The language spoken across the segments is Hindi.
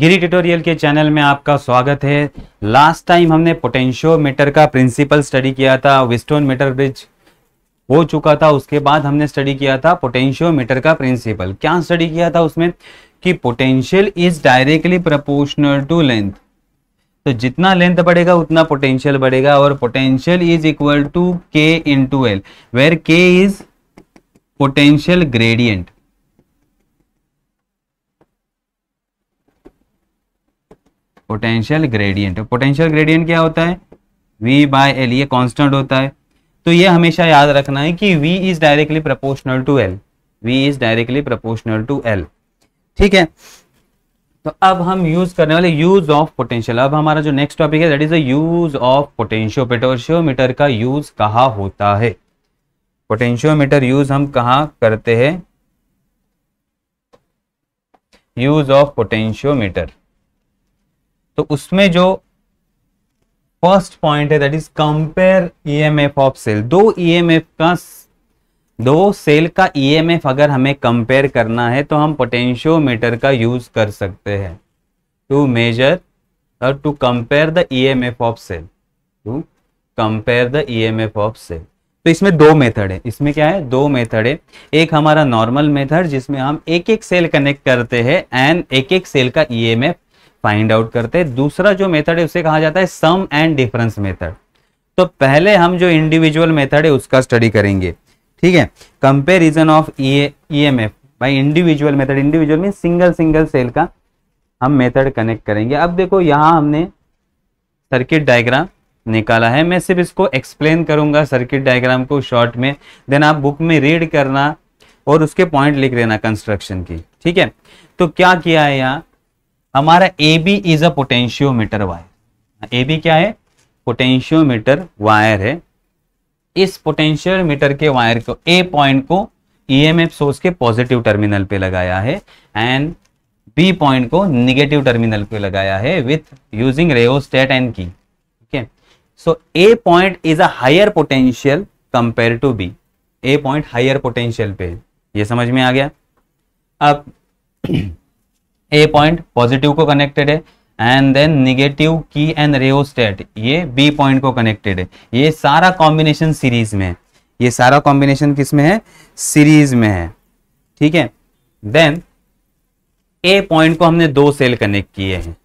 गिरी ट्यूटोरियल के चैनल में आपका स्वागत है लास्ट टाइम हमने पोटेंशियो मीटर का प्रिंसिपल स्टडी किया था विस्टोन मीटर ब्रिज हो चुका था उसके बाद हमने स्टडी किया था पोटेंशियो मीटर का प्रिंसिपल क्या स्टडी किया था उसमें कि potential is directly proportional to length तो जितना लेंथ बढ़ेगा उतना पोटेंशियल बढ़ेगा और potential is equal to K into L where K is potential gradient potential gradient potential gradient क्या होता है V बाय एल ये कॉन्स्टेंट होता है तो ये हमेशा याद रखना है कि V is directly proportional to L V is directly proportional to L ठीक है तो अब हम यूज करने वाले यूज ऑफ पोटेंशियल अब हमारा जो नेक्स्ट टॉपिक है that is the use of पोटेंशियो पेटोशियोमीटर का यूज कहा होता है पोटेंशियोमीटर यूज हम कहा करते हैं यूज ऑफ पोटेंशियोमीटर तो उसमें जो फर्स्ट पॉइंट है that is compare EMF of cell दो ईएमएफ e का दो सेल का ईएमएफ e अगर हमें कंपेयर करना है तो हम पोटेंशियोमीटर का यूज कर सकते हैं टू मेजर और to compare the EMF of cell to compare the EMF of cell तो इसमें दो मेथड है इसमें क्या है दो मेथड है एक हमारा नॉर्मल मेथड जिसमें हम एक एक सेल कनेक्ट करते हैं एंड एक एक सेल का ईएमएफ e फाइंड आउट करते हैं दूसरा जो मेथड है उसे कहा जाता है सम एंड डिफरेंस मेथड तो पहले हम जो इंडिविजुअल मेथड है उसका स्टडी करेंगे ठीक है comparison of E M F by individual method individual mean single single cell का हम मेथड कनेक्ट करेंगे अब देखो यहां हमने सर्किट डायग्राम निकाला है मैं सिर्फ इसको एक्सप्लेन करूंगा सर्किट डायग्राम को शॉर्ट में देन आप बुक में रीड करना और उसके पॉइंट लिख लेना कंस्ट्रक्शन की ठीक है तो क्या किया है यहाँ हमारा A B is a potentiometer wire A B क्या है पोटेंशियोमीटर वायर है इस पोटेंशियोमीटर के वायर को ए पॉइंट को ईएमएफ e सोर्स के पॉजिटिव टर्मिनल पे लगाया है एंड बी पॉइंट को निगेटिव टर्मिनल पे लगाया है विथ यूजिंग रेओस्टेट एंड की ठीक है so A point is a higher potential compare to B A point higher potential पे ये समझ में आ गया अब ए पॉइंट पॉजिटिव को कनेक्टेड है एंड देन निगेटिव की एंड रेओस्टेट ये बी पॉइंट को कनेक्टेड है ये सारा कॉम्बिनेशन सीरीज में है ये सारा कॉम्बिनेशन किस में है सीरीज में है ठीक है देन ए पॉइंट को हमने दो सेल कनेक्ट किए हैं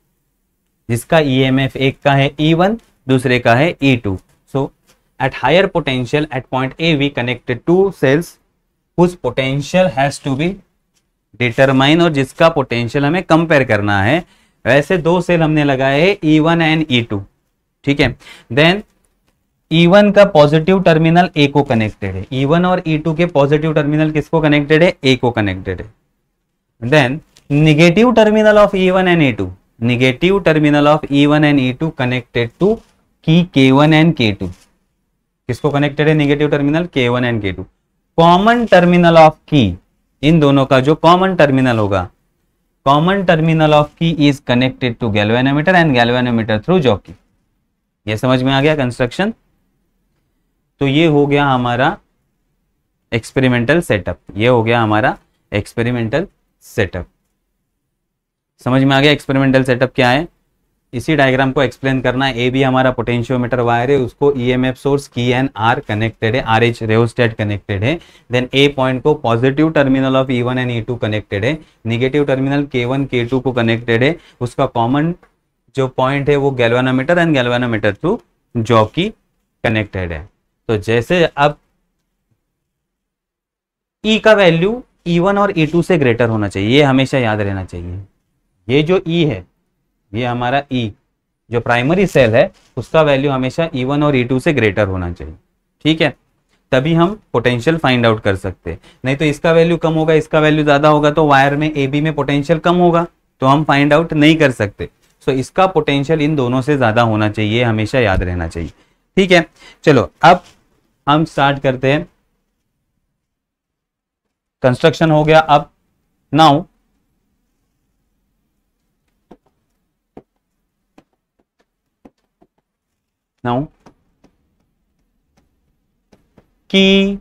जिसका एफ e एक का है ई e वन दूसरे का है E two so at higher potential at point A we connected to cells whose potential has to be determine और जिसका पोटेंशियल हमें कंपेयर करना है वैसे दो सेल हमने लगाए E one and E two ठीक है देन ई वन का पॉजिटिव टर्मिनल ए को कनेक्टेड है ई e वन और ई e टू के पॉजिटिव टर्मिनल किसको कनेक्टेड है ए को कनेक्टेड है then negative terminal of E one and E two negative terminal of E one and E two connected to key K one and K two किसको कनेक्टेड है negative terminal K one and K two common terminal of key इन दोनों का जो कॉमन टर्मिनल होगा common terminal of key is connected to galvanometer and galvanometer through jockey ये समझ में आ गया कंस्ट्रक्शन तो ये हो गया हमारा एक्सपेरिमेंटल सेटअप ये हो गया हमारा एक्सपेरिमेंटल सेटअप समझ में आ गया एक्सपेरिमेंटल सेटअप क्या है इसी डायग्राम को एक्सप्लेन करना ए भी हमारा पोटेंशियोमीटर वायर है उसको ईएमएफ सोर्स की एन आर कनेक्टेड है आर एच रेओस्टेट कनेक्टेड है देन ए पॉइंट को positive terminal of E one and E two connected है negative terminal K one K two को कनेक्टेड है उसका कॉमन जो पॉइंट है वो galvanometer and galvanometer to jockey connected है तो जैसे अब ई e का वैल्यू ई वन और ई e टू से ग्रेटर होना चाहिए ये हमेशा याद रहना चाहिए ये जो ई e है ये हमारा ई e, जो प्राइमरी सेल है उसका वैल्यू हमेशा ई e वन और ई e टू से ग्रेटर होना चाहिए ठीक है तभी हम पोटेंशियल फाइंड आउट कर सकते हैं नहीं तो इसका वैल्यू कम होगा इसका वैल्यू ज़्यादा होगा तो वायर में ए बी में पोटेंशियल कम होगा तो हम फाइंड आउट नहीं कर सकते सो so, इसका पोटेंशियल इन दोनों से ज़्यादा होना चाहिए हमेशा याद रहना चाहिए ठीक है चलो अब हम स्टार्ट करते हैं कंस्ट्रक्शन हो गया अब now Now, key,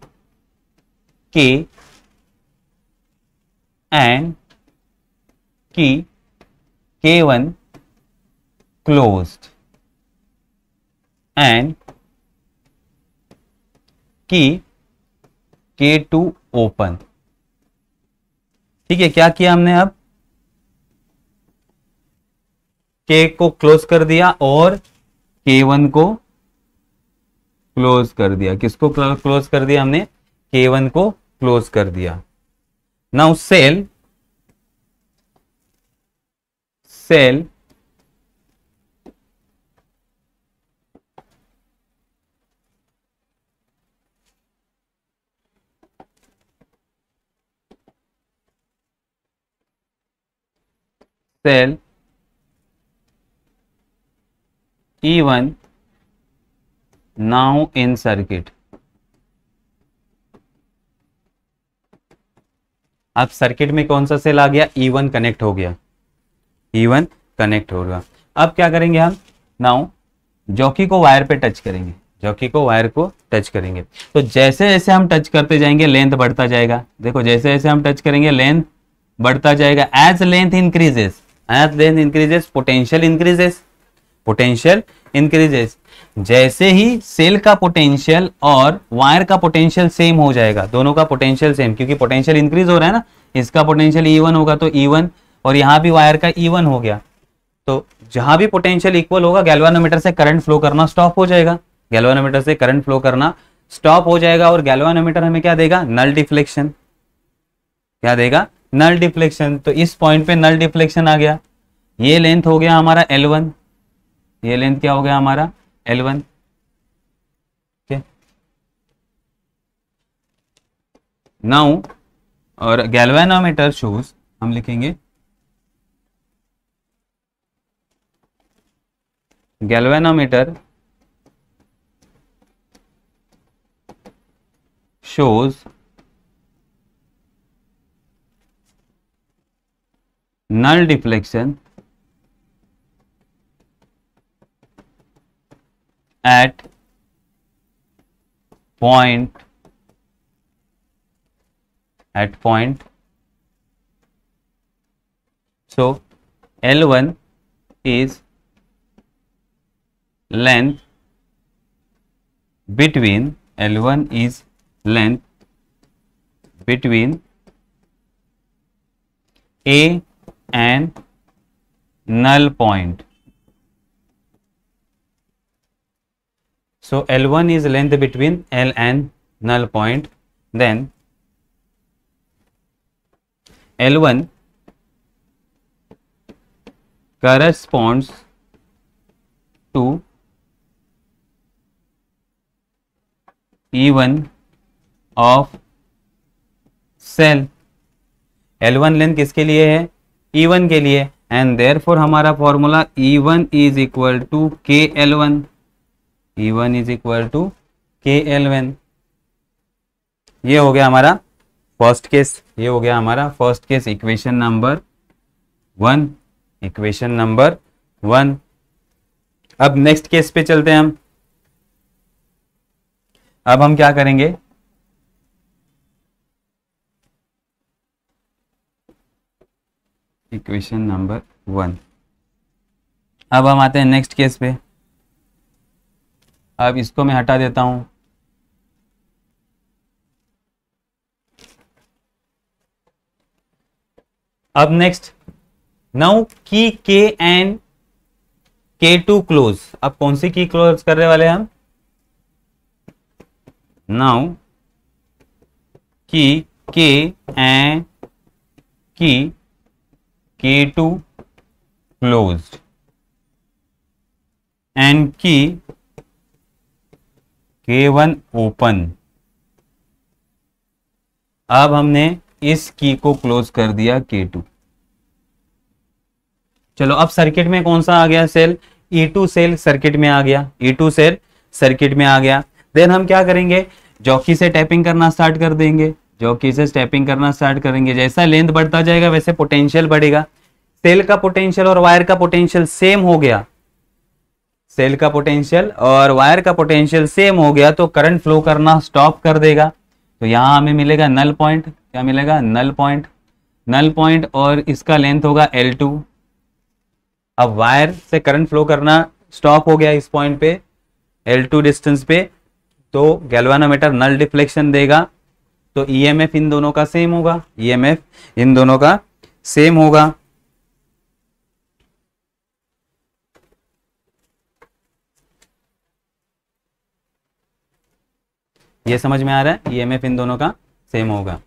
K and key K1 closed and key K2 open. ठीक है क्या किया हमने अब K को क्लोज कर दिया और के वन को क्लोज कर दिया किसको क्लोज कर दिया हमने के वन को क्लोज कर दिया now cell cell cell E1 now in circuit. अब सर्किट में कौन सा सेल आ गया E1 कनेक्ट हो गया E1 कनेक्ट होगा अब क्या करेंगे हम नाउ जॉकी को वायर पे टच करेंगे जॉकी को वायर को टच करेंगे तो जैसे जैसे हम टच करते जाएंगे लेंथ बढ़ता जाएगा देखो जैसे जैसे हम टच करेंगे लेंथ बढ़ता जाएगा as length increases as length increases potential increases potential increases जैसे ही सेल का पोटेंशियल और वायर का पोटेंशियल सेम हो जाएगा दोनों का पोटेंशियल सेम क्योंकि पोटेंशियल इंक्रीज हो रहा है ना इसका पोटेंशियल ई e होगा तो ई e और यहां भी वायर का ई e हो गया तो जहां भी पोटेंशियल इक्वल होगा गैल्वानोमीटर से करंट फ्लो करना स्टॉप हो जाएगा गैल्वानोमीटर से करंट फ्लो करना स्टॉप हो जाएगा और गैल्वानोमीटर हमें क्या देगा नल डिफ्लेक्शन क्या देगा नल डिफ्लेक्शन तो इस पॉइंट पे नल डिफ्लेक्शन आ गया ये लेंथ हो गया हमारा L1 ये लेंथ क्या हो गया हमारा एल वन नाउ और गैल्वेनोमीटर शोज हम लिखेंगे galvanometer shows null deflection at point at point so L1 is length between L1 is length between A and null point So L1 is length between L and null point. Then L1 corresponds to E1 of cell L1 length किसके लिए है E1 के लिए एंड देयरफॉर हमारा formula E1 is equal to to K L one E one is equal to K L one ये हो गया हमारा फर्स्ट केस ये हो गया हमारा first case equation number one equation number one अब नेक्स्ट केस पे चलते हैं हम अब हम क्या करेंगे इक्वेशन नंबर वन अब हम आते हैं नेक्स्ट केस पे अब इसको मैं हटा देता हूं अब नेक्स्ट नाउ की के एंड के टू क्लोज अब कौन सी की क्लोज करने वाले हम नाउ की के and key K to close and key K one open अब हमने इस की को क्लोज कर दिया के टू चलो अब सर्किट में कौन सा आ गया cell E two cell circuit में आ गया ई टू सेल सर्किट में आ गया देन हम क्या करेंगे जॉकी से टैपिंग करना स्टार्ट कर देंगे जॉकी से टैपिंग करना स्टार्ट करेंगे जैसा लेंथ बढ़ता जाएगा वैसे पोटेंशियल बढ़ेगा सेल का पोटेंशियल और वायर का पोटेंशियल सेम हो गया सेल का पोटेंशियल और वायर का पोटेंशियल सेम हो गया तो करंट फ्लो करना स्टॉप कर देगा तो यहाँ हमें मिलेगा नल पॉइंट क्या मिलेगा नल पॉइंट नल पॉइंट और इसका लेंथ होगा एल टू अब वायर से करंट फ्लो करना स्टॉप हो गया इस पॉइंट पे एल टू डिस्टेंस पे तो गैल्वानोमीटर नल डिफ्लेक्शन देगा तो एफ e इन दोनों का सेम होगा एफ e इन दोनों का सेम होगा ये समझ में आ रहा है ईएमएफ e इन दोनों का सेम होगा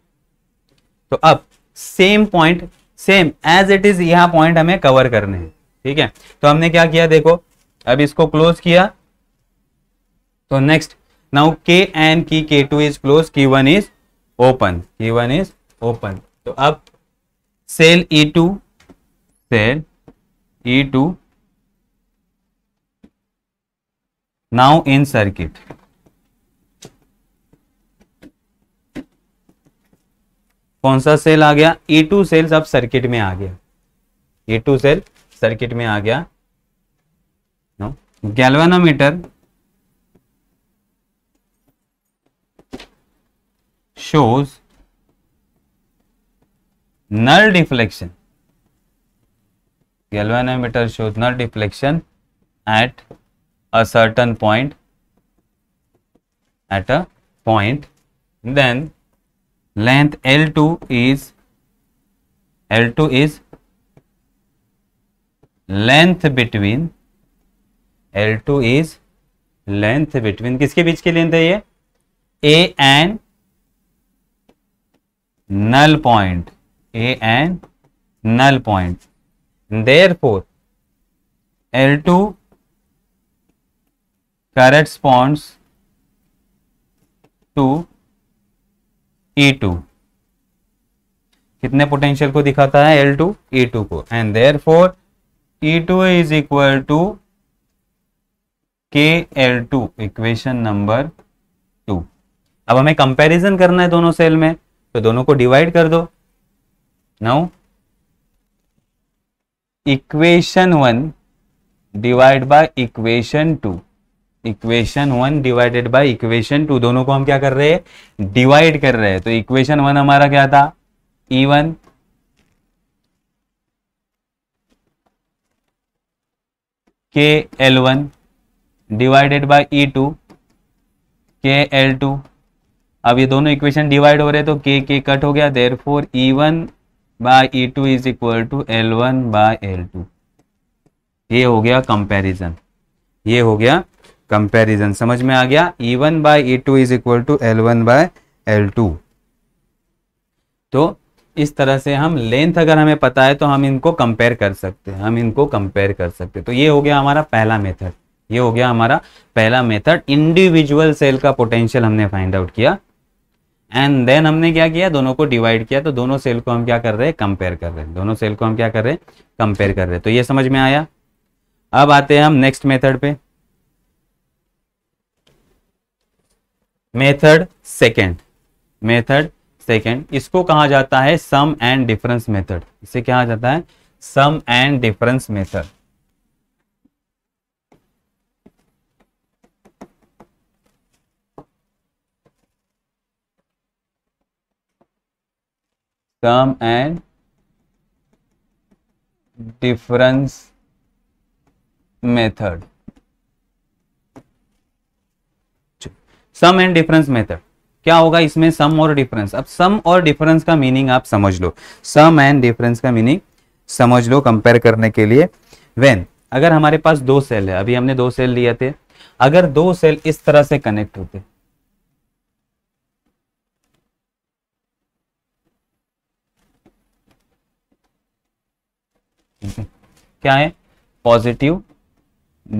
तो अब same point same as it is यहां पॉइंट हमें कवर करने हैं ठीक है तो हमने क्या किया देखो अब इसको क्लोज किया तो नेक्स्ट नाउ के and key K two is close key one is open key one is open तो अब cell E two cell E two now in circuit कौन सा सेल आ गया ए टू सेल अब सर्किट में आ गया ए टू सेल सर्किट में आ गया no galvanometer shows null deflection galvanometer shows null deflection at a certain point at a point then length L2 is L2 is length between L2 is length between किसके बीच की लेंथ है ये A and null point A and null point therefore L2 corresponds to two e कितने पोटेंशियल को दिखाता है एल टू टू को and therefore E two is equal to K L two equation number two अब हमें कंपैरिजन करना है दोनों सेल में तो दोनों को डिवाइड कर दो now equation one divide by equation two equation one divided by equation two दोनों को हम क्या कर रहे हैं डिवाइड कर रहे हैं तो इक्वेशन वन हमारा क्या था E e one K L one divided by E two K L two अब ये दोनों इक्वेशन डिवाइड हो रहे तो के के कट हो गया therefore E one by E two is equal to L one by L two ये हो गया कंपैरिजन ये हो गया कंपैरिजन समझ में आ गया E one by E two is equal to L one by L two तो इस तरह से हम लेंथ अगर हमें पता है तो हम इनको कंपेयर कर सकते हैं हम इनको कंपेयर कर सकते हैं तो ये हो गया हमारा पहला मेथड ये हो गया हमारा पहला मेथड इंडिविजुअल सेल का पोटेंशियल हमने फाइंड आउट किया एंड देन हमने क्या किया दोनों को डिवाइड किया तो दोनों सेल को हम क्या कर रहे हैं कंपेयर कर रहे हैं दोनों सेल को हम क्या कर रहे हैं कंपेयर कर रहे हैं तो ये समझ में आया अब आते हैं हम नेक्स्ट मेथड पे मेथड सेकेंड मेथड सेकेंड इसको कहा जाता है सम एंड डिफरेंस मेथड इसे कहा जाता है sum and difference method sum and difference method sum and difference method क्या होगा इसमें सम और डिफरेंस अब सम और डिफरेंस का मीनिंग आप समझ लो सम एंड डिफरेंस का मीनिंग समझ लो कंपेयर करने के लिए वेन अगर हमारे पास दो सेल है अभी हमने दो सेल लिए थे अगर दो सेल इस तरह से कनेक्ट होते क्या है positive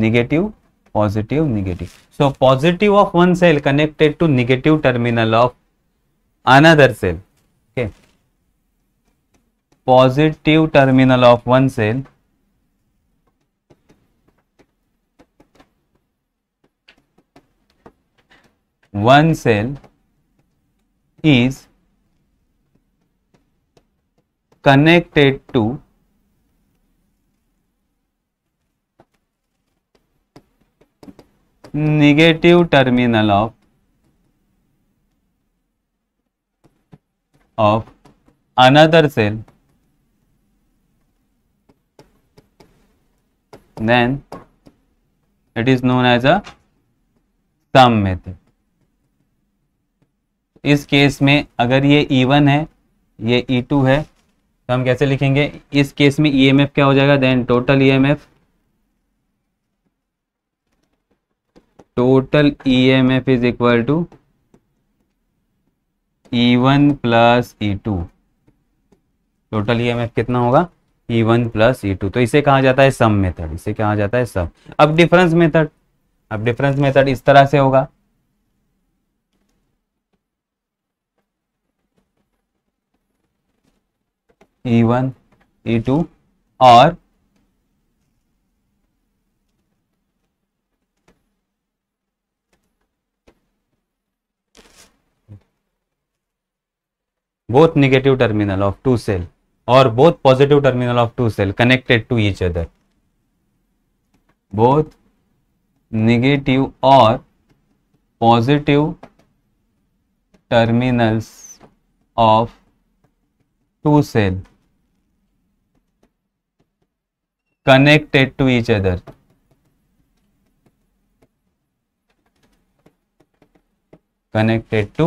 negative positive negative so positive of one cell connected to negative terminal of another cell okay positive terminal of one cell one cell is connected to negative terminal of of another cell then it is known as a sum method इस केस में अगर ये E1 है ये E2 है तो हम कैसे लिखेंगे इस केस में ई एम एफ क्या हो जाएगा then total E M F total E M F is equal to E one plus E two total E M F कितना होगा E one plus E two तो इसे कहा जाता है सम मेथड इसे कहा जाता है सम अब डिफरेंस मेथड अब डिफरेंस मेथड इस तरह से होगा ई वन ई टू और both negative terminal of two cell or both positive terminal of two cell connected to each other both negative or positive terminals of two cell connected to each other connected to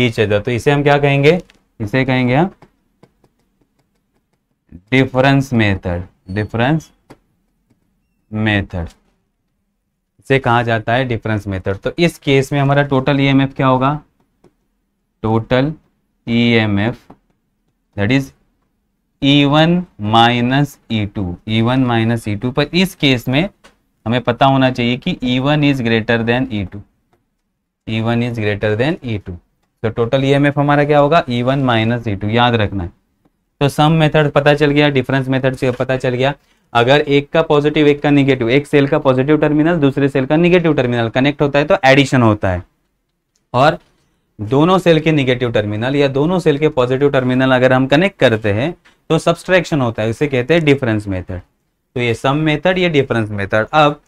each other तो इसे हम क्या कहेंगे इसे कहेंगे हम डिफरेंस मेथड डिफरेंस मेथड इसे कहा जाता है डिफरेंस मेथड तो इस केस में हमारा टोटल ईएमएफ e क्या होगा total EMF that is E one minus E two E one minus E two पर इस केस में हमें पता होना चाहिए कि E one is greater than E two E one is greater than E two तो टोटल ई e हमारा क्या होगा E one minus E two याद रखना है तो सम मेथड पता चल गया डिफरेंस मेथड से पता चल गया अगर एक का पॉजिटिव एक का निगेटिव एक सेल का पॉजिटिव टर्मिनल दूसरे सेल का निगेटिव टर्मिनल कनेक्ट होता है तो एडिशन होता है और दोनों सेल के निगेटिव टर्मिनल या दोनों सेल के पॉजिटिव टर्मिनल अगर हम कनेक्ट करते हैं तो सब्सट्रैक्शन होता है इसे कहते हैं डिफरेंस मेथड तो ये सम मेथड ये डिफरेंस मेथड अब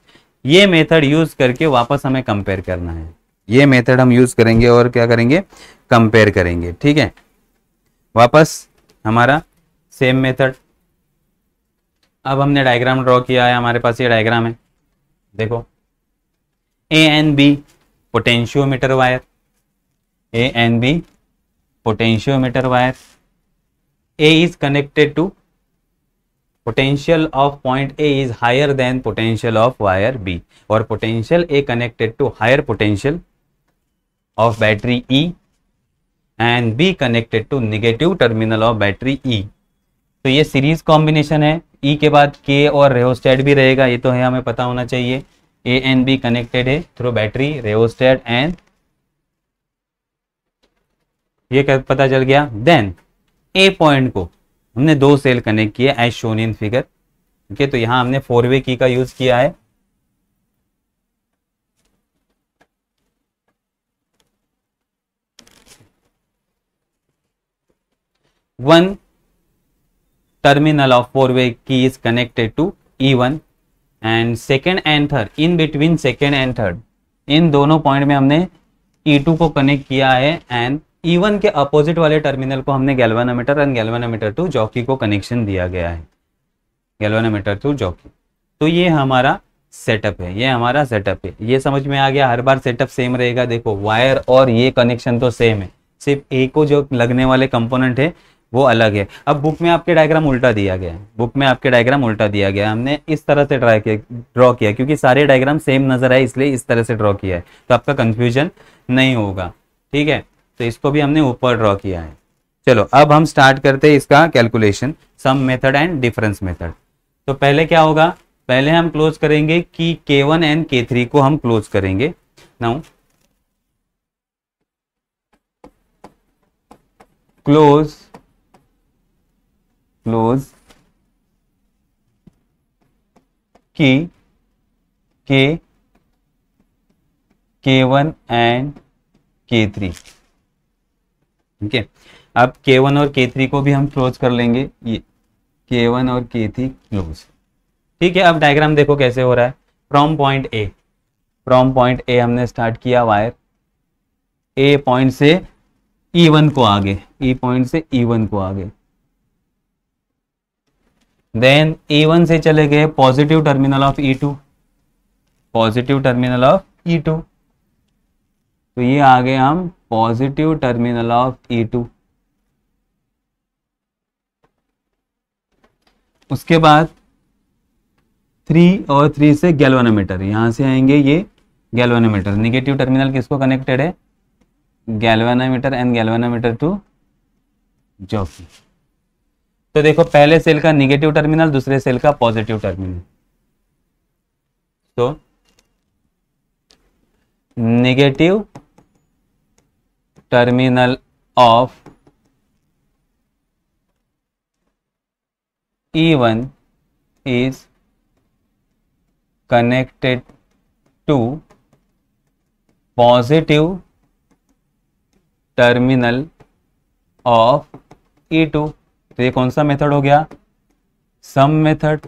ये मेथड यूज करके वापस हमें कंपेयर करना है ये मेथड हम यूज करेंगे और क्या करेंगे कंपेयर करेंगे ठीक है वापस हमारा सेम मेथड अब हमने डायग्राम ड्रॉ किया है हमारे पास ये डायग्राम है देखो A and B potentiometer wire A and B potentiometer wire A is connected to potential of point A is higher than potential of wire B और potential A connected to higher potential of battery E and B connected to negative terminal of battery E. तो ये सीरीज कॉम्बिनेशन है E के बाद K और रेहोस्टेड भी रहेगा ये तो है हमें पता होना चाहिए A एंड B कनेक्टेड है थ्रू बैटरी रेहोस्टेड एंड ये पता चल गया देन ए पॉइंट को हमने दो सेल कनेक्ट किए as shown in figure okay तो यहाँ हमने फोर वे की का यूज़ किया है terminal of of four-way key is connected to E1 and second and third in between second and third इन दोनों पॉइंट में हमने E2 को कनेक्ट किया है एंड E1 के अपोजिट वाले टर्मिनल को हमने galvanometer and galvanometer to jockey को कनेक्शन दिया गया है गैल्वानोमीटर टू जॉकी तो ये हमारा सेटअप है ये हमारा सेटअप है ये समझ में आ गया हर बार सेटअप सेम रहेगा देखो वायर और ये कनेक्शन तो सेम है सिर्फ एक को जो लगने वाले कंपोनेंट है वो अलग है अब बुक में आपके डायग्राम उल्टा दिया गया है बुक में आपके डायग्राम उल्टा दिया गया हमने इस तरह से ट्राई किया ड्रॉ किया क्योंकि सारे डायग्राम सेम नजर आए इसलिए इस तरह से ड्रॉ किया है तो आपका कंफ्यूजन नहीं होगा ठीक है तो इसको भी हमने ऊपर ड्रॉ किया है चलो अब हम स्टार्ट करते हैं इसका calculation sum method and difference method तो पहले क्या होगा पहले हम क्लोज करेंगे कि K1 वन एंड के को हम क्लोज करेंगे now close close key K के वन एंड के थ्री ठीक है अब के वन और के थ्री को भी हम क्लोज कर लेंगे ये के वन और के थ्री क्लोज ठीक है अब डायग्राम देखो कैसे हो रहा है from point A from point A हमने स्टार्ट किया वायर ए पॉइंट से ई e वन को आगे ई e पॉइंट से ई e वन को आगे देन ए वन से चले गए positive terminal of E two positive terminal of E two तो ये आ गए हम positive terminal of E two उसके बाद थ्री और थ्री से गैल्वेनोमीटर यहां से आएंगे ये गैल्वेनोमीटर निगेटिव टर्मिनल किसको कनेक्टेड है galvanometer and galvanometer to jockey तो देखो पहले सेल का निगेटिव टर्मिनल दूसरे सेल का पॉजिटिव टर्मिनल तो negative terminal of E1 connected to positive terminal of E E2 तो ये कौन सा मेथड हो गया सम मेथड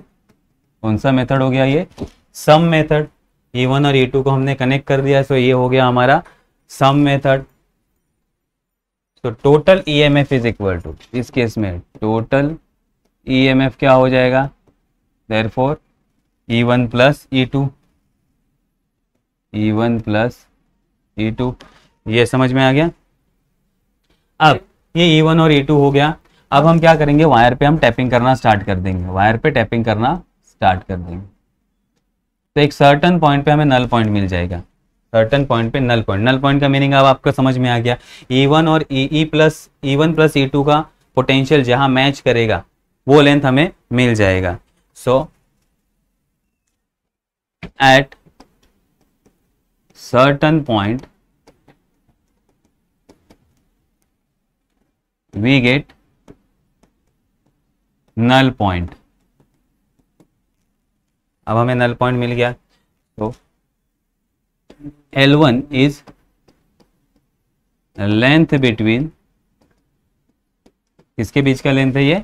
कौन सा मेथड हो गया ये sum method A e one और ए e टू को हमने कनेक्ट कर दिया सो ये हो गया हमारा सम मेथड तो total E M F is equal to इस केस में टोटल ई एम एफ क्या हो जाएगा therefore E one plus E two E one plus E two ये समझ में आ गया अब ये ई e वन और ई टू हो गया अब हम क्या करेंगे वायर पे हम टैपिंग करना स्टार्ट कर देंगे वायर पे टैपिंग करना स्टार्ट कर देंगे तो एक सर्टन पॉइंट पे हमें नल पॉइंट मिल जाएगा सर्टन पॉइंट पे नल पॉइंट नल पॉइंट का मीनिंग अब आपको समझ में आ गया ई e वन और E plus E one plus E two का पोटेंशियल जहां मैच करेगा वो लेंथ हमें मिल जाएगा so at certain point we get null point अब हमें नल पॉइंट मिल गया तो L1 इज लेंथ बिटवीन किसके बीच का लेंथ है ये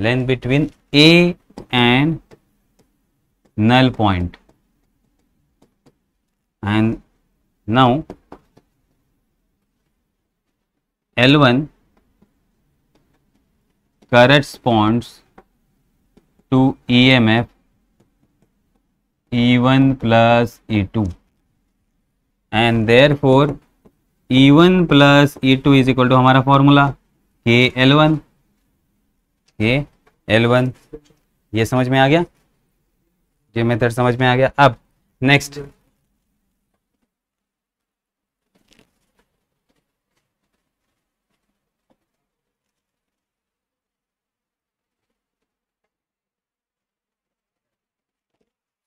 length between A and null point and now L1 corresponds to EMF E1 plus E2 and therefore E1 plus E2 is equal to हमारा formula k l1 k l1 L one ये समझ में आ गया ये मेथड समझ में आ गया अब नेक्स्ट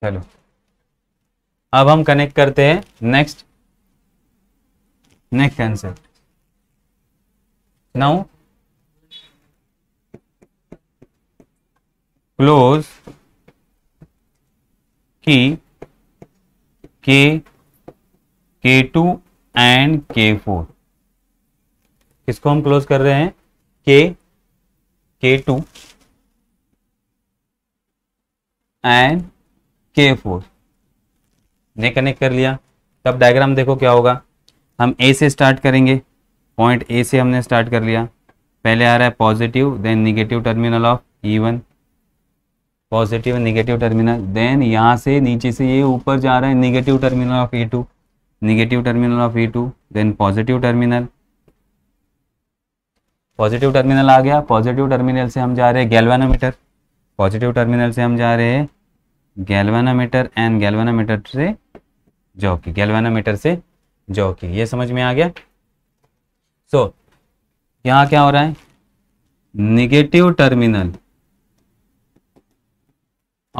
चलो अब हम कनेक्ट करते हैं next next answer now close key K K two and K four किसको हम क्लोज कर रहे हैं K K two and K four ने कनेक्ट कर लिया तब डायग्राम देखो क्या होगा हम ए से स्टार्ट करेंगे पॉइंट ए से हमने स्टार्ट कर लिया पहले आ रहा है positive then negative terminal of E one positive negative terminal then यहाँ से नीचे से ये ऊपर जा रहा है negative terminal of A two negative terminal of A two then positive terminal positive terminal आ गया पॉजिटिव टर्मिनल से हम जा रहे हैं गैल्वेनोमीटर पॉजिटिव टर्मिनल से हम जा रहे हैं गैल्वानामीटर एंड गैल्वानामीटर से जॉकी गैल्वानामीटर से जॉकी ये समझ में आ गया सो so, यहां क्या हो रहा है negative terminal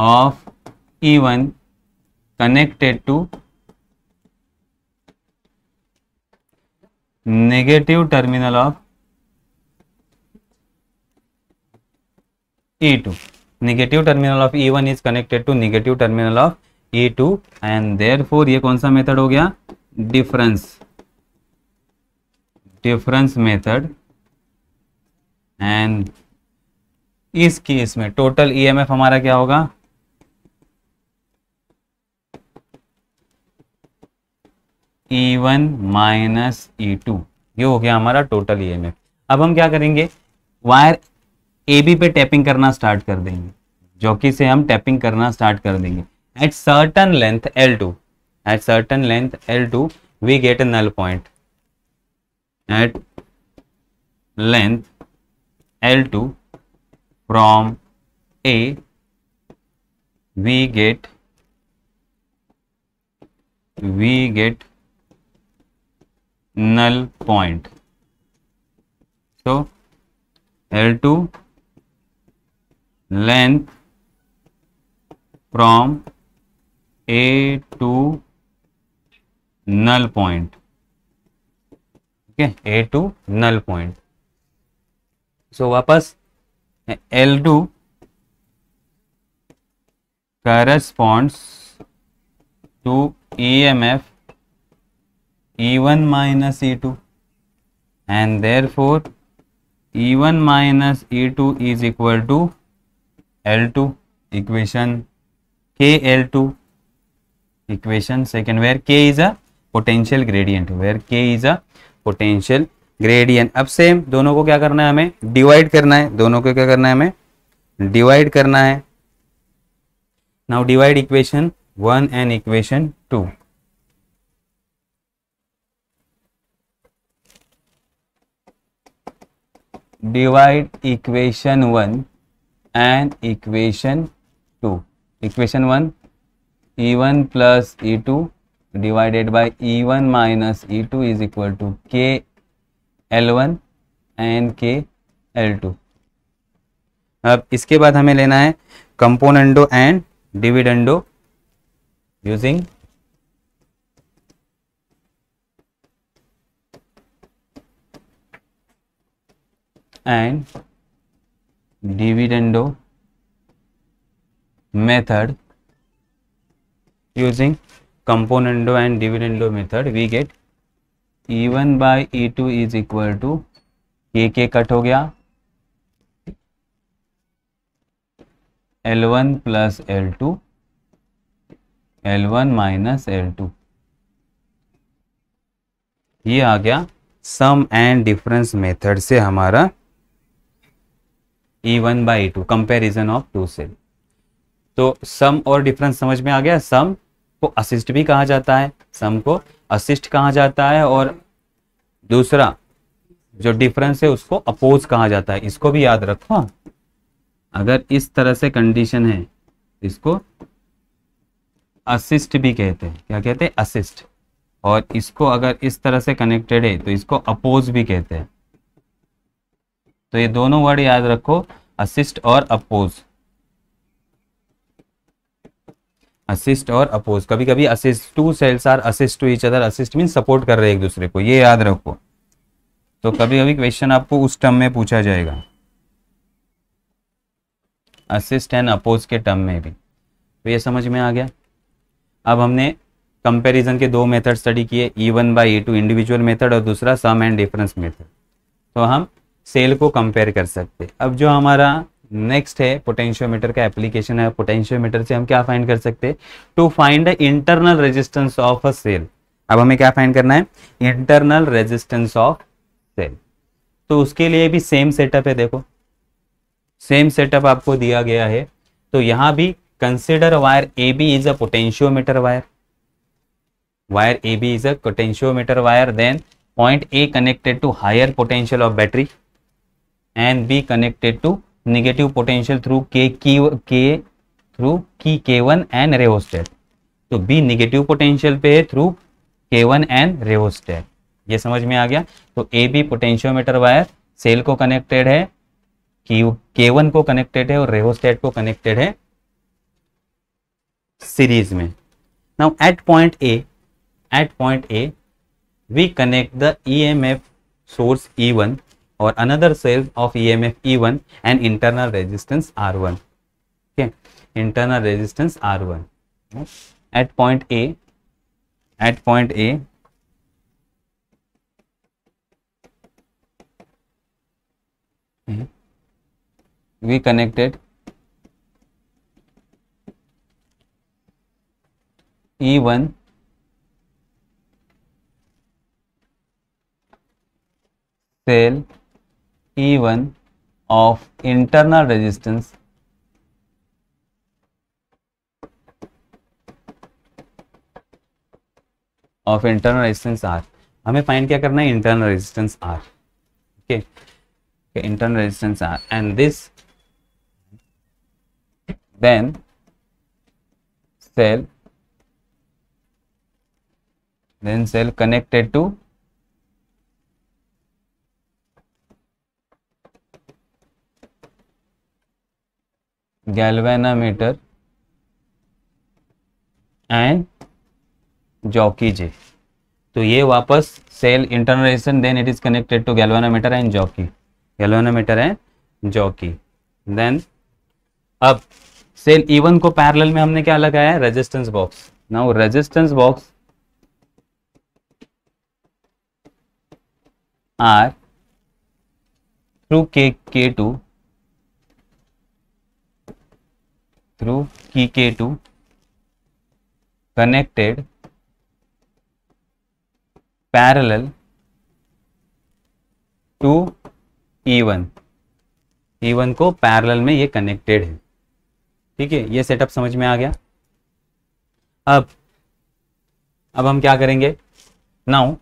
of E one connected to negative terminal of E two negative terminal of E one is connected to negative terminal of E two and therefore ये कौन सा मेथड हो गया डिफरेंस डिफरेंस मेथड एंड इस केस में टोटल एफ e हमारा क्या होगा E one minus E two ये हो गया हमारा टोटल ई एम एफ अब हम क्या करेंगे वायर ए बी पे टैपिंग करना स्टार्ट कर देंगे जॉकी से हम टैपिंग करना स्टार्ट कर देंगे at certain length L two at certain length L two we get a null point at length L two from A we get we get null point so L two length from A to null point. Okay, A to null point. So वापस L2 corresponds to EMF E1 minus E2 and therefore E1 minus E2 is equal to L two equation K L two equation second where K is a potential gradient where K is a potential gradient अब सेम दोनों को क्या करना है हमें डिवाइड करना है दोनों को क्या करना है हमें डिवाइड करना है now divide equation one and equation two divide equation one and equation two equation one E one plus E two divided by E one minus E two is equal to K L one and K L two अब इसके बाद हमें लेना है componendo and dividendo using and dividendo method using componendo and dividendo method we get e1 by e2 is equal to के के कट हो गया L1 one plus L two L one minus L two ये आ गया सम एंड डिफरेंस मेथड से हमारा E one by two comparison of two cell तो सम और डिफरेंस समझ में आ गया सम को असिस्ट भी कहा जाता है सम को असिस्ट कहा जाता है और दूसरा जो डिफरेंस है उसको अपोज कहा जाता है इसको भी याद रखो अगर इस तरह से कंडीशन है इसको असिस्ट भी कहते हैं क्या कहते हैं असिस्ट और इसको अगर इस तरह से कनेक्टेड है तो इसको अपोज भी कहते हैं तो ये दोनों वर्ड याद रखो असिस्ट और अपोज असिस्ट और अपोज कभी कभी assist two cells are assist to each other assist mean support कर रहे एक दूसरे को ये याद रखो तो कभी कभी क्वेश्चन आपको उस टर्म में पूछा जाएगा असिस्ट एंड अपोज के टर्म में भी तो ये समझ में आ गया अब हमने कंपैरिजन के दो मेथड स्टडी किए E one by E two individual method और दूसरा सम एंड डिफरेंस मेथड तो हम सेल को कंपेयर कर सकते अब जो हमारा नेक्स्ट है पोटेंशियोमीटर का एप्लीकेशन है पोटेंशियोमीटर से हम क्या फाइंड कर सकते हैं to find internal resistance of a cell अब हमें क्या फाइंड करना है इंटरनल रेजिस्टेंस ऑफ सेल तो उसके लिए भी सेम सेटअप है देखो सेम सेटअप आपको दिया गया है तो यहां भी consider wire A B is a potentiometer wire wire A B is a potentiometer wire then point A connected to higher potential of battery and B connected to negative potential through K key के थ्रू की के वन एंड रेवोस्टेट तो बी निगेटिव पोटेंशियल पे है थ्रू के वन एंड रेवोस्टेट ये समझ में आ गया तो A B potentiometer wire cell को कनेक्टेड है के वन को कनेक्टेड है और रेवोस्टेट को कनेक्टेड है सीरीज में now at point A at point A we connect the EMF source E one or another cell of EMF E1 and internal resistance R1. Okay, internal resistance R1. At point A, at point A, we connected E1 cell E1 of internal resistance of internal resistance R. हमें find क्या करना है internal resistance R. okay. Internal resistance R. And this then cell then cell connected to galvanometer and jockey J तो ये वापस cell internalization then it is connected to galvanometer and jockey galvanometer and jockey then अब सेल इवन e को पैरेलल में हमने क्या लगाया है resistance box now resistance box R through K K two through key K2 connected parallel to E1 E1 को पैरेलल में ये कनेक्टेड है ठीक है ये सेटअप समझ में आ गया अब अब हम क्या करेंगे नाउ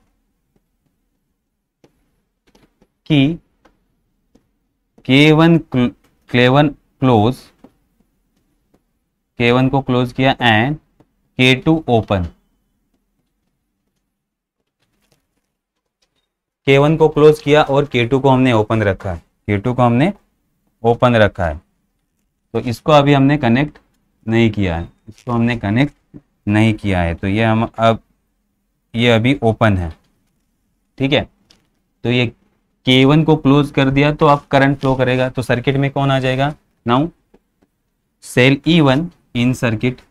के वन क्लेवन क्लोज के वन को क्लोज किया and K two open K one को क्लोज किया और के टू को हमने ओपन रखा है के टू को हमने ओपन रखा है तो इसको अभी हमने कनेक्ट नहीं किया है इसको हमने कनेक्ट नहीं किया है तो ये हम अब ये अभी ओपन है ठीक है तो ये के वन को क्लोज कर दिया तो अब करंट फ्लो करेगा तो सर्किट में कौन आ जाएगा now cell E one circuit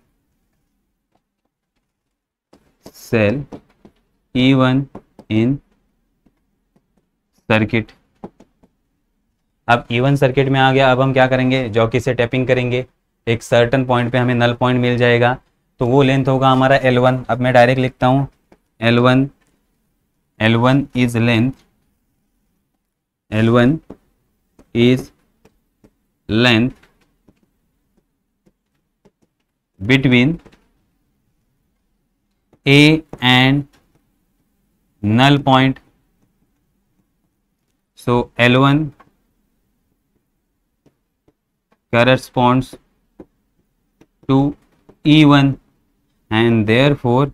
cell E one in circuit e अब वन e सर्किट में आ गया अब हम क्या करेंगे जॉकी से टैपिंग करेंगे एक सर्टन पॉइंट पे हमें नल पॉइंट मिल जाएगा तो वो लेंथ होगा हमारा वन अब मैं डायरेक्ट लिखता one L one is length one is length between A and null point. So, L1 corresponds to E1 and therefore,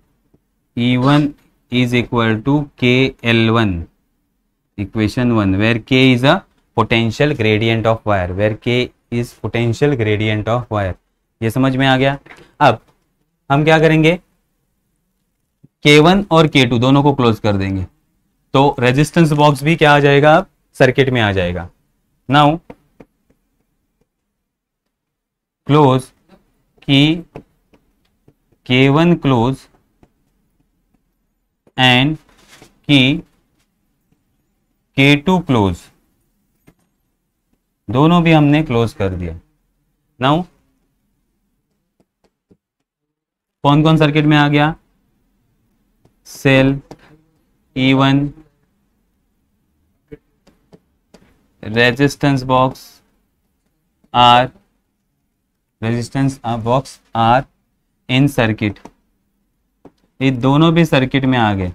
E1 is equal to KL1 equation 1 where K is a potential gradient of wire where K is potential gradient of wire ये समझ में आ गया अब हम क्या करेंगे K1 और K2 दोनों को क्लोज कर देंगे तो रेजिस्टेंस बॉक्स भी क्या आ जाएगा अब सर्किट में आ जाएगा नाउ क्लोज की K1 क्लोज एंड की K2 क्लोज दोनों भी हमने क्लोज कर दिया नाउ कौन कौन सर्किट में आ गया cell E one resistance box R resistance box R in circuit ये दोनों भी सर्किट में आ गए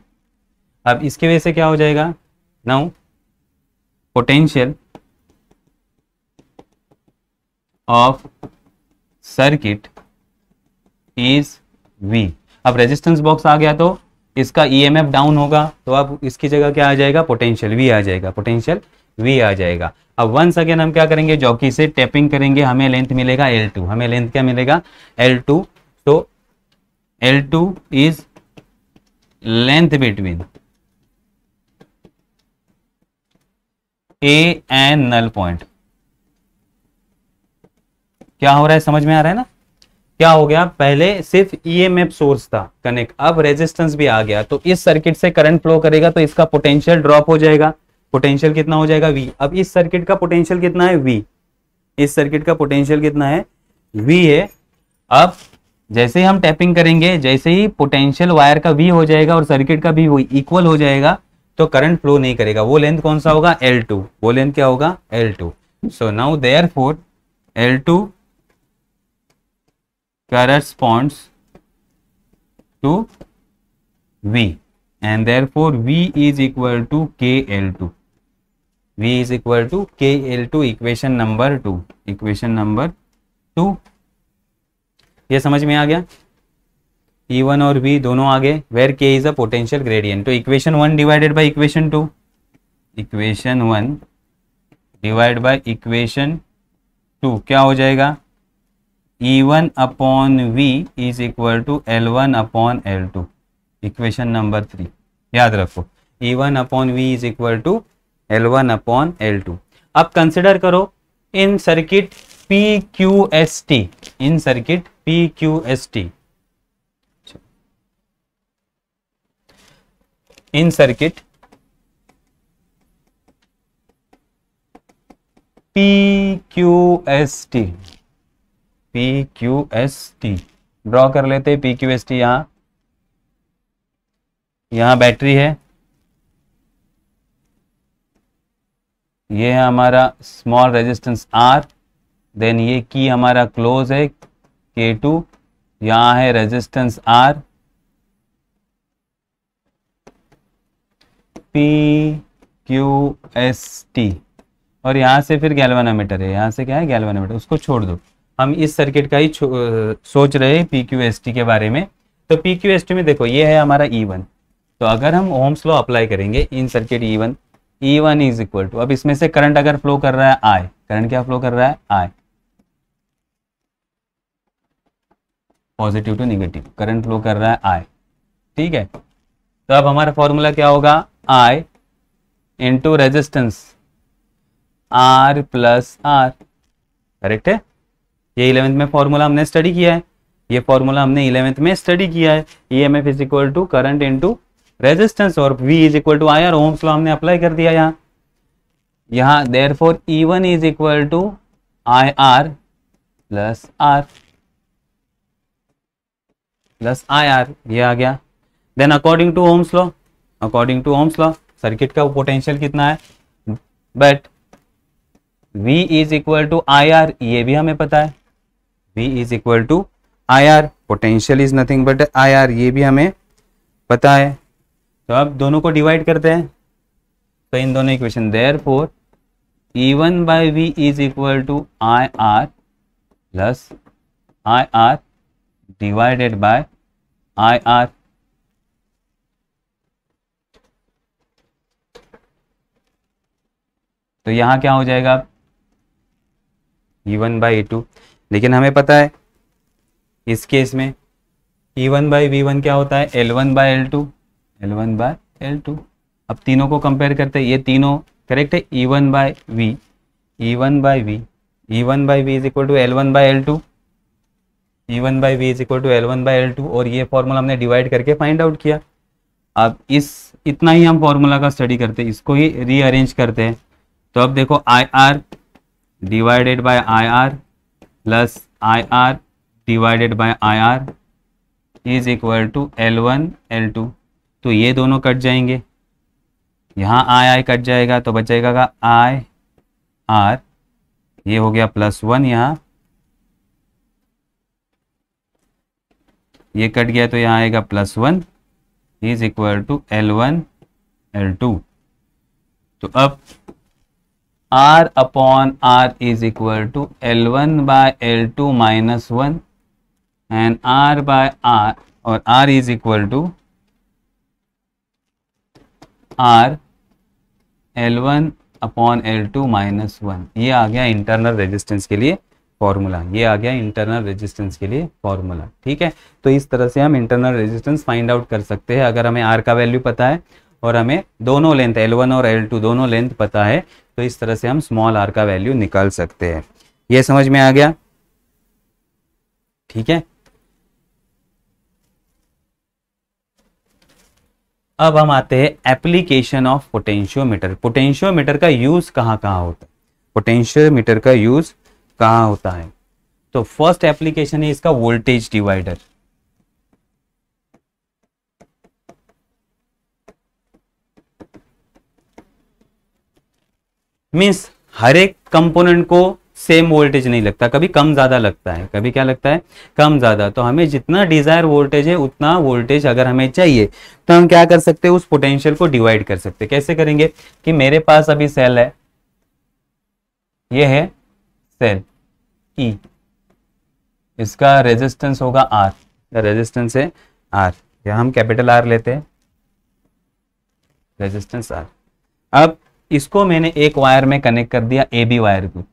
अब इसके वजह से क्या हो जाएगा now potential of circuit is V अब रेजिस्टेंस बॉक्स आ गया तो इसका ईएमएफ डाउन होगा तो अब इसकी जगह क्या आ जाएगा पोटेंशियल वी आ जाएगा पोटेंशियल वी आ जाएगा अब वंस अगेन हम क्या करेंगे जॉकी से टैपिंग करेंगे हमें लेंथ मिलेगा एल टू हमें लेंथ क्या मिलेगा एल टू तो L two is length between A and null point क्या हो रहा है समझ में आ रहा है ना क्या हो गया पहले सिर्फ ईएमएफ e सोर्स था कनेक्ट अब रेजिस्टेंस भी आ गया तो इस सर्किट से करंट फ्लो करेगा तो इसका पोटेंशियल ड्रॉप हो जाएगा पोटेंशियल कितना हो जाएगा वी अब इस सर्किट का पोटेंशियल कितना है वी इस सर्किट का पोटेंशियल कितना है वी है अब जैसे ही हम टैपिंग करेंगे जैसे ही पोटेंशियल वायर का वी हो जाएगा और सर्किट का भी इक्वल हो जाएगा तो करंट फ्लो नहीं करेगा वो लेंथ कौन सा होगा एल टू वो लेंथ क्या होगा L two so now therefore L two corresponds to V and therefore V is equal to KL2. V is equal to KL2 equation number 2. Equation number 2. ये समझ में आ गया E1 और V दोनों आ गए where K is a potential gradient तो equation one divided by equation two equation one divide by equation two क्या हो जाएगा E1 one upon V is equal to L one upon L two equation number three याद रखो E one upon V is equal to L one upon L two अब कंसिडर करो in circuit P Q S T in circuit P Q S T in circuit P Q S T P Q S T draw कर लेते हैं पी क्यू एस टी यहां यहां बैटरी है ये है हमारा स्मॉल रेजिस्टेंस आर देन ये की हमारा क्लोज है के टू यहां है resistance R P Q S T और यहां से फिर गैल्वेनोमीटर है यहां से क्या है गैल्वेनोमीटर उसको छोड़ दो हम इस सर्किट का ही सोच रहे हैं पी क्यू एस टी के बारे में तो पी क्यू एस टी में देखो ये है हमारा ई e वन तो अगर हम ओम्स लॉ अप्लाई करेंगे in circuit E one E one is equal to अब इसमें से करंट अगर फ्लो कर रहा है आई करंट क्या फ्लो कर रहा है I positive to negative current flow कर रहा है आई ठीक है तो अब हमारा फॉर्मूला क्या होगा I into resistance R plus R correct है ये इलेवंथ में फॉर्मूला हमने स्टडी किया है ये फॉर्मूला हमने इलेवंथ में स्टडी किया है E M F is equal to current into resistance और V is equal to I R Ohm's law हमने अप्लाई कर दिया यहाँ यहाँ therefore E one is equal to I R plus R plus I R ये आ गया then according to Ohm's law according to Ohm's law circuit का पोटेंशियल कितना है but V is equal to I R ये भी हमें पता है V is equal to I R potential is nothing but I R ये भी हमें पता है तो अब दोनों को डिवाइड करते हैं तो इन दोनों equation therefore E one by V is equal to I R plus I R divided by I R तो यहां क्या हो जाएगा E one by E two लेकिन हमें पता है इस केस में E one by V one क्या होता है L one by L two L one by two अब तीनों को कंपेयर करते हैं ये तीनों करेक्ट है E one by V E one by V E one by V is equal to L one by L two E one by V is equal to L one by L two और ये फॉर्मूला हमने डिवाइड करके फाइंड आउट किया अब इस इतना ही हम फॉर्मूला का स्टडी करते हैं इसको ही रीअरेंज करते हैं तो अब देखो I R divided by I R plus I R divided by I R is equal to L one L two तो ये दोनों कट जाएंगे यहाँ आई आई कट जाएगा तो बच जाएगा आई आर ये हो गया प्लस वन यहाँ ये कट गया तो यहाँ आएगा plus one is equal to L one L two तो अब R is equal to L one by L two minus one and R by R और R is equal to R L one upon L two minus one ये आ गया इंटरनल रेजिस्टेंस के लिए फॉर्मूला ये आ गया इंटरनल रेजिस्टेंस के लिए फॉर्मूला ठीक है तो इस तरह से हम इंटरनल रेजिस्टेंस फाइंड आउट कर सकते हैं अगर हमें आर का वैल्यू पता है और हमें दोनों लेंथ वन और एल टू दोनों लेंथ पता है तो इस तरह से हम स्मॉल आर का वैल्यू निकाल सकते हैं यह समझ में आ गया ठीक है अब हम आते हैं एप्लीकेशन ऑफ पोटेंशियोमीटर पोटेंशियोमीटर का यूज कहां कहां होता है पोटेंशियोमीटर का यूज कहां होता है तो फर्स्ट एप्लीकेशन है इसका वोल्टेज डिवाइडर मीन्स हर एक कंपोनेंट को सेम वोल्टेज नहीं लगता कभी कम ज़्यादा लगता है कभी क्या लगता है कम ज़्यादा तो हमें जितना डिज़ायर वोल्टेज है उतना वोल्टेज अगर हमें चाहिए तो हम क्या कर सकते हैं उस पोटेंशियल को डिवाइड कर सकते हैं कैसे करेंगे कि मेरे पास अभी सेल है ये है सेल ई e. इसका रेजिस्टेंस होगा आर रेजिस्टेंस है आर या हम कैपिटल आर लेते हैं रेजिस्टेंस आर अब इसको मैंने एक वायर में कनेक्ट कर दिया ए बी वायर को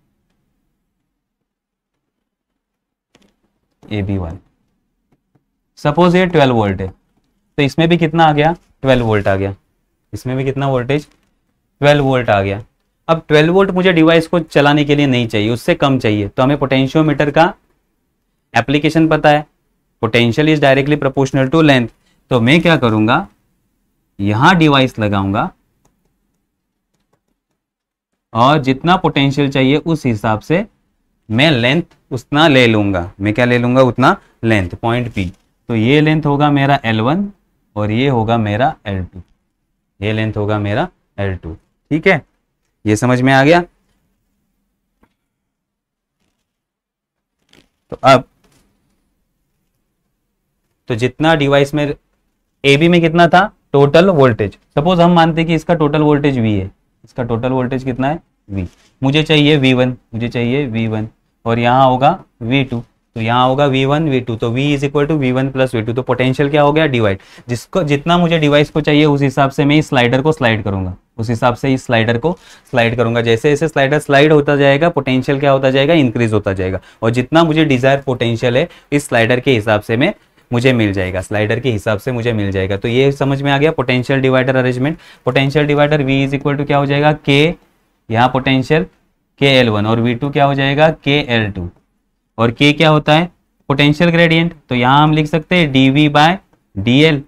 ए बी वायर सपोज ये 12 वोल्ट है तो इसमें भी कितना आ गया 12 वोल्ट आ गया इसमें भी कितना वोल्टेज 12 वोल्ट आ गया अब 12 वोल्ट मुझे डिवाइस को चलाने के लिए नहीं चाहिए उससे कम चाहिए तो हमें पोटेंशियोमीटर का एप्लीकेशन पता है potential is directly proportional to length तो मैं क्या करूंगा यहां डिवाइस लगाऊंगा और जितना पोटेंशियल चाहिए उस हिसाब से मैं लेंथ उतना ले लूंगा मैं क्या ले लूंगा उतना लेंथ पॉइंट पी तो ये लेंथ होगा मेरा एल वन और ये होगा मेरा एल टू ये लेंथ होगा मेरा एल टू ठीक है ये समझ में आ गया तो अब तो जितना डिवाइस में ए बी में कितना था टोटल वोल्टेज सपोज हम मानते कि इसका टोटल वोल्टेज वी है इसका टोटल वोल्टेज कितना है वी मुझे चाहिए वी वन मुझे चाहिए वी वन और यहाँ होगा वी टू तो यहाँ होगा वी वन वी टू तो V is equal to V one plus V two तो पोटेंशियल क्या हो गया डिवाइड जिसको जितना मुझे डिवाइस को चाहिए उस हिसाब से मैं इस स्लाइडर को स्लाइड करूंगा उस हिसाब से इस स्लाइडर को स्लाइड करूंगा जैसे जैसे स्लाइडर स्लाइड होता जाएगा पोटेंशियल क्या होता जाएगा इंक्रीज होता जाएगा और जितना मुझे डिजायर पोटेंशियल है इस स्लाइडर के हिसाब से मैं मुझे मिल जाएगा स्लाइडर के हिसाब से मुझे मिल जाएगा तो ये समझ में आ गया potential divider arrangement potential divider V is equal to क्या हो जाएगा के यहाँ पोटेंशियल के एल वन और वी टू क्या हो जाएगा के एल टू और के क्या होता है पोटेंशियल ग्रेडियंट तो यहाँ हम लिख सकते हैं D V by D L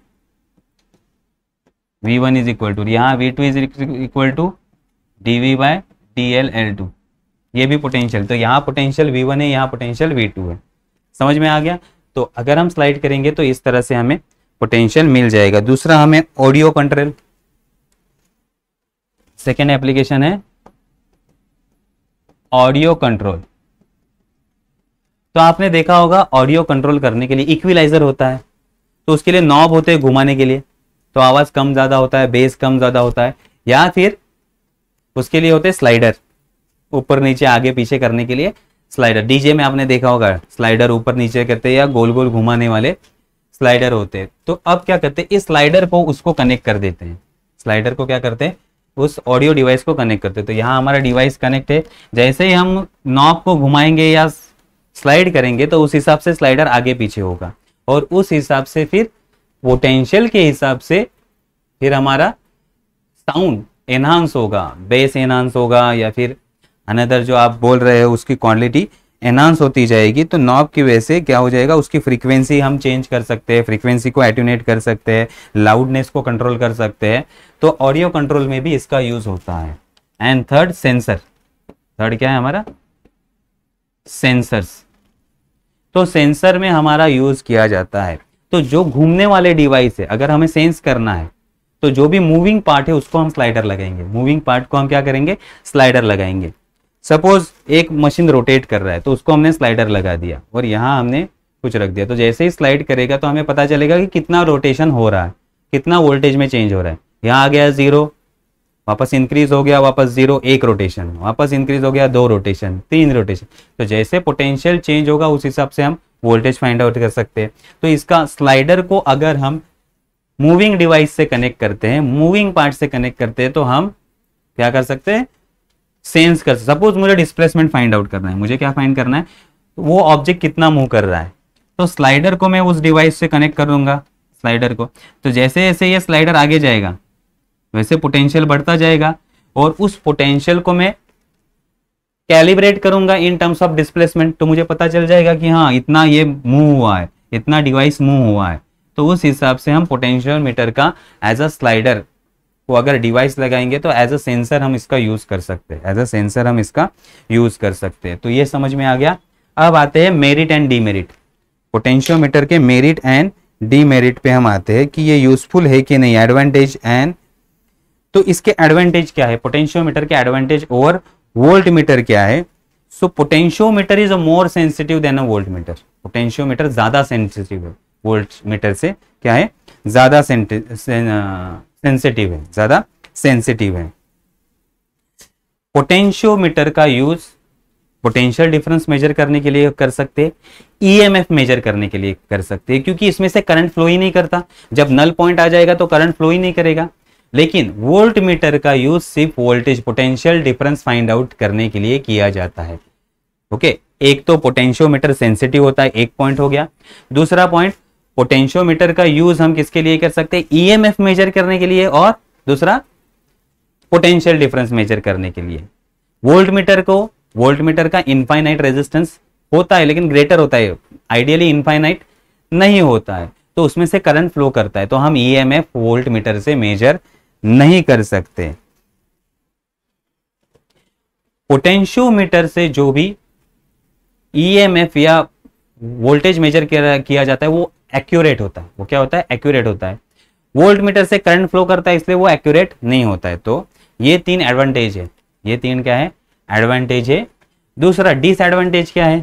V one is equal to यहाँ V two is equal to D V by D L L two ये भी पोटेंशियल तो यहाँ पोटेंशियल वी वन है यहाँ पोटेंशियल वी टू है समझ में आ गया तो अगर हम स्लाइड करेंगे तो इस तरह से हमें पोटेंशियल मिल जाएगा दूसरा हमें ऑडियो कंट्रोल सेकेंड एप्लीकेशन है ऑडियो कंट्रोल तो आपने देखा होगा ऑडियो कंट्रोल करने के लिए इक्विलाइजर होता है तो उसके लिए नॉब होते हैं घुमाने के लिए तो आवाज कम ज्यादा होता है बेस कम ज्यादा होता है या फिर उसके लिए होते स्लाइडर ऊपर नीचे आगे पीछे करने के लिए स्लाइडर डीजे में आपने देखा होगा स्लाइडर ऊपर नीचे करते या गोल गोल घुमाने वाले स्लाइडर होते हैं तो अब क्या करते हैं इस स्लाइडर को उसको कनेक्ट कर देते हैं स्लाइडर को क्या करते हैं उस ऑडियो डिवाइस को कनेक्ट करते हैं तो यहाँ हमारा डिवाइस कनेक्ट है जैसे ही हम नॉक को घुमाएंगे या स्लाइड करेंगे तो उस हिसाब से स्लाइडर आगे पीछे होगा और उस हिसाब से फिर पोटेंशियल के हिसाब से फिर हमारा साउंड एनहांस होगा बेस एनहांस होगा या फिर अनदर जो आप बोल रहे हो उसकी क्वांटिटी एनहांस होती जाएगी तो नॉब की वजह से क्या हो जाएगा उसकी फ्रीक्वेंसी हम चेंज कर सकते हैं फ्रीक्वेंसी को एट्यूनेट कर सकते हैं लाउडनेस को कंट्रोल कर सकते हैं तो ऑडियो कंट्रोल में भी इसका यूज होता है एंड थर्ड सेंसर थर्ड क्या है हमारा सेंसर्स तो सेंसर में हमारा यूज किया जाता है तो जो घूमने वाले डिवाइस है अगर हमें सेंस करना है तो जो भी मूविंग पार्ट है उसको हम स्लाइडर लगाएंगे मूविंग पार्ट को हम क्या करेंगे स्लाइडर लगाएंगे सपोज एक मशीन रोटेट कर रहा है तो उसको हमने स्लाइडर लगा दिया और यहाँ हमने कुछ रख दिया तो जैसे ही स्लाइड करेगा तो हमें पता चलेगा कि कितना रोटेशन हो रहा है कितना वोल्टेज में चेंज हो रहा है यहाँ आ गया जीरो वापस इंक्रीज हो गया वापस जीरो एक रोटेशन वापस इंक्रीज हो गया दो रोटेशन तीन रोटेशन तो जैसे पोटेंशियल चेंज होगा उस हिसाब से हम वोल्टेज फाइंड आउट कर सकते हैं तो इसका स्लाइडर को अगर हम मूविंग डिवाइस से कनेक्ट करते हैं मूविंग पार्ट से कनेक्ट करते हैं तो हम क्या कर सकते हैं सेंस कर सपोज मुझे डिस्प्लेसमेंट फाइंड आउट करना है मुझे क्या फाइंड करना है वो ऑब्जेक्ट कितना मूव कर रहा है तो स्लाइडर को मैं उस डिवाइस से कनेक्ट कर दूंगा स्लाइडर को तो जैसे जैसे ये स्लाइडर आगे जाएगा वैसे पोटेंशियल बढ़ता जाएगा और उस पोटेंशियल को मैं कैलिब्रेट करूंगा इन टर्म्स ऑफ डिस्प्लेसमेंट तो मुझे पता चल जाएगा कि हाँ इतना ये मूव हुआ है इतना डिवाइस मूव हुआ है तो उस हिसाब से हम पोटेंशियल मीटर का एज अ स्लाइडर को अगर डिवाइस लगाएंगे तो एज अ सेंसर हम इसका यूज़ कर सकते हैं एज अ सेंसर हम इसका यूज़ कर सकते हैं तो ये समझ में आ गया अब आते हैं मेरिट एंड डीमेरिट पोटेंशियोमीटर के मेरिट एंड डीमेरिट पे हम आते हैं कि ये यूजफुल है कि नहीं एडवांटेज एंड तो इसके एडवांटेज क्या है पोटेंशियोमीटर के एडवांटेज और वोल्ट मीटर क्या है so potentiometer is a more sensitive than a voltmeter potentiometer ज्यादा सेंसिटिव है वोल्ट मीटर से क्या है ज्यादा सेंसिटिव है ज्यादा सेंसिटिव है पोटेंशियोमीटर का यूज पोटेंशियल डिफरेंस मेजर करने के लिए कर सकते ईएमएफ e मेजर करने के लिए कर सकते हैं क्योंकि इसमें से करंट फ्लो ही नहीं करता जब नल पॉइंट आ जाएगा तो करंट फ्लो ही नहीं करेगा लेकिन वोल्ट मीटर का यूज सिर्फ voltage potential difference find out करने के लिए किया जाता है ओके okay, एक तो पोटेंशियोमीटर सेंसिटिव होता है एक पॉइंट हो गया दूसरा पॉइंट पोटेंशियोमीटर का यूज हम किसके लिए कर सकते हैं ईएमएफ e मेजर करने के लिए और दूसरा पोटेंशियल डिफरेंस मेजर करने के लिए वोल्ट मीटर को वोल्ट मीटर का इनफाइनाइट रेजिस्टेंस होता है लेकिन ग्रेटर होता है आइडियली इनफाइनाइट नहीं होता है तो उसमें से करंट फ्लो करता है तो हम ईएमएफ वोल्ट मीटर से मेजर नहीं कर सकते पोटेंशियोमीटर से जो भी ईएमएफ e या वोल्टेज मेजर किया जाता है वो एक्यूरेट होता है वो क्या होता है एक्यूरेट होता है वोल्ट मीटर से करंट फ्लो करता है इसलिए वो एक्यूरेट नहीं होता है तो ये तीन एडवांटेज है ये तीन क्या है एडवांटेज है दूसरा डिसएडवांटेज क्या है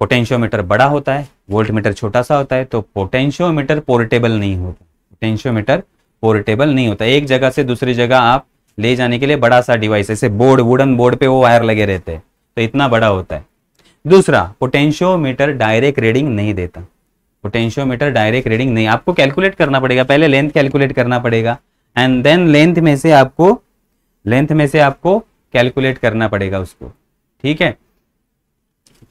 पोटेंशियोमीटर बड़ा होता है वोल्ट मीटर छोटा सा होता है तो पोटेंशियोमीटर पोर्टेबल नहीं होता पोटेंशियोमीटर पोर्टेबल नहीं होता एक जगह से दूसरी जगह आप ले जाने के लिए बड़ा सा डिवाइस ऐसे बोर्ड वुडन बोर्ड पे वो वायर लगे रहते हैं तो इतना बड़ा होता है दूसरा पोटेंशियोमीटर डायरेक्ट रीडिंग नहीं देता पोटेंशियोमीटर डायरेक्ट रीडिंग नहीं आपको कैलकुलेट करना पड़ेगा पहले लेंथ कैलकुलेट करना पड़ेगा एंड देन लेंथ में से आपको लेंथ में से आपको कैलकुलेट करना पड़ेगा उसको ठीक है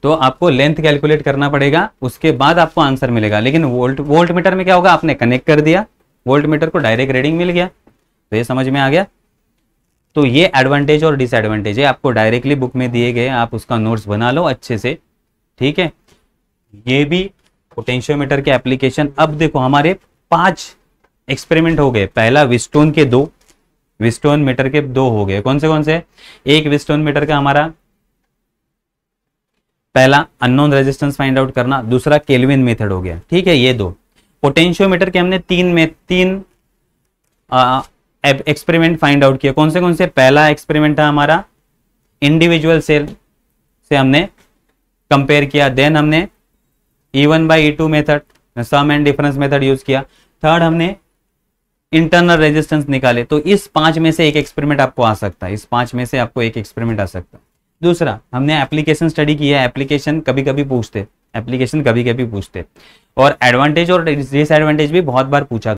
तो आपको लेंथ कैलकुलेट करना पड़ेगा उसके बाद आपको आंसर मिलेगा लेकिन वोल्ट वोल्ट मीटर में क्या होगा आपने कनेक्ट कर दिया वोल्ट मीटर को डायरेक्ट रीडिंग मिल गया तो ये समझ में आ गया तो ये एडवांटेज और डिसएडवांटेज है आपको डायरेक्टली बुक में दिए गए आप उसका नोट्स बना लो अच्छे से ठीक है ये भी पोटेंशियोमीटर के एप्लीकेशन अब देखो हमारे पांच एक्सपेरिमेंट हो गए पहला विस्टोन के दो विस्टोन मीटर के दो हो गए कौन से कौन से एक विस्टोन मीटर का हमारा पहला अननोन रेजिस्टेंस फाइंड आउट करना दूसरा केल्विन मेथड हो गया ठीक है ये दो पोटेंशियोमीटर के हमने तीन में तीन एक्सपेरिमेंट फाइंड आउट किया कौन से कौन से पहला एक्सपेरिमेंट था हमारा इंडिविजुअल सेल से हमने कंपेयर किया देन हमने E one by E two method sum and difference method use किया थर्ड हमने इंटरनल रेजिस्टेंस निकाले तो इस पांच में से एक एक्सपेरिमेंट आपको आ सकता है इस पांच में से आपको एक एक्सपेरिमेंट आ सकता है दूसरा हमने एप्लीकेशन स्टडी किया एप्लीकेशन कभी कभी पूछते एप्लीकेशन कभी कभी पूछते और एडवांटेज और डिसएडवांटेज भी बहुत बार पूछा